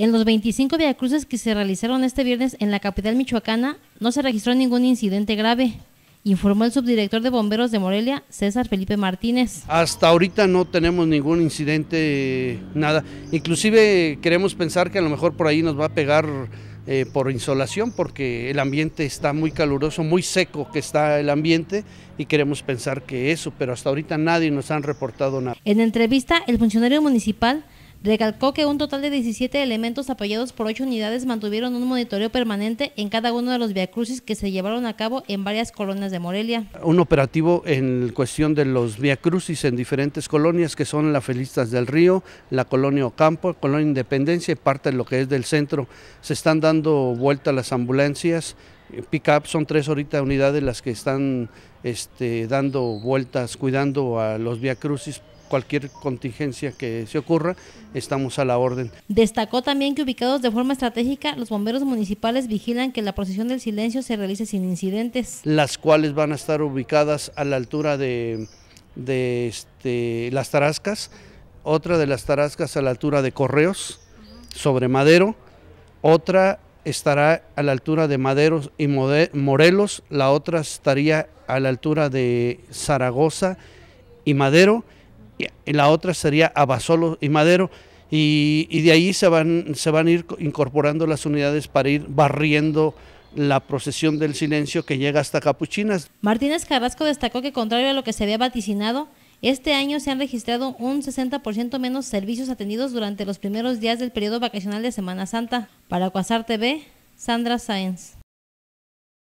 En los 25 viacruces que se realizaron este viernes en la capital michoacana, no se registró ningún incidente grave, informó el subdirector de bomberos de Morelia, César Felipe Martínez. Hasta ahorita no tenemos ningún incidente, nada. Inclusive queremos pensar que a lo mejor por ahí nos va a pegar eh, por insolación porque el ambiente está muy caluroso, muy seco que está el ambiente y queremos pensar que eso, pero hasta ahorita nadie nos han reportado nada. En entrevista, el funcionario municipal Recalcó que un total de 17 elementos apoyados por 8 unidades mantuvieron un monitoreo permanente en cada uno de los viacrucis que se llevaron a cabo en varias colonias de Morelia. Un operativo en cuestión de los viacrucis en diferentes colonias que son la Felistas del Río, la Colonia Ocampo, Colonia Independencia y parte de lo que es del centro. Se están dando vuelta las ambulancias, pick-up, son tres ahorita unidades las que están este, dando vueltas, cuidando a los viacrucis cualquier contingencia que se ocurra, estamos a la orden. Destacó también que ubicados de forma estratégica, los bomberos municipales vigilan que la procesión del silencio se realice sin incidentes. Las cuales van a estar ubicadas a la altura de, este, las tarascas, otra de las tarascas a la altura de Correos, sobre Madero, otra estará a la altura de Maderos y Morelos, la otra estaría a la altura de Zaragoza y Madero, y la otra sería Abasolo y Madero, y, de ahí se van, se van a ir incorporando las unidades para ir barriendo la procesión del silencio que llega hasta Capuchinas. Martínez Carrasco destacó que contrario a lo que se había vaticinado, este año se han registrado un 60% menos servicios atendidos durante los primeros días del periodo vacacional de Semana Santa. Para Cuasar TV, Sandra Sáenz.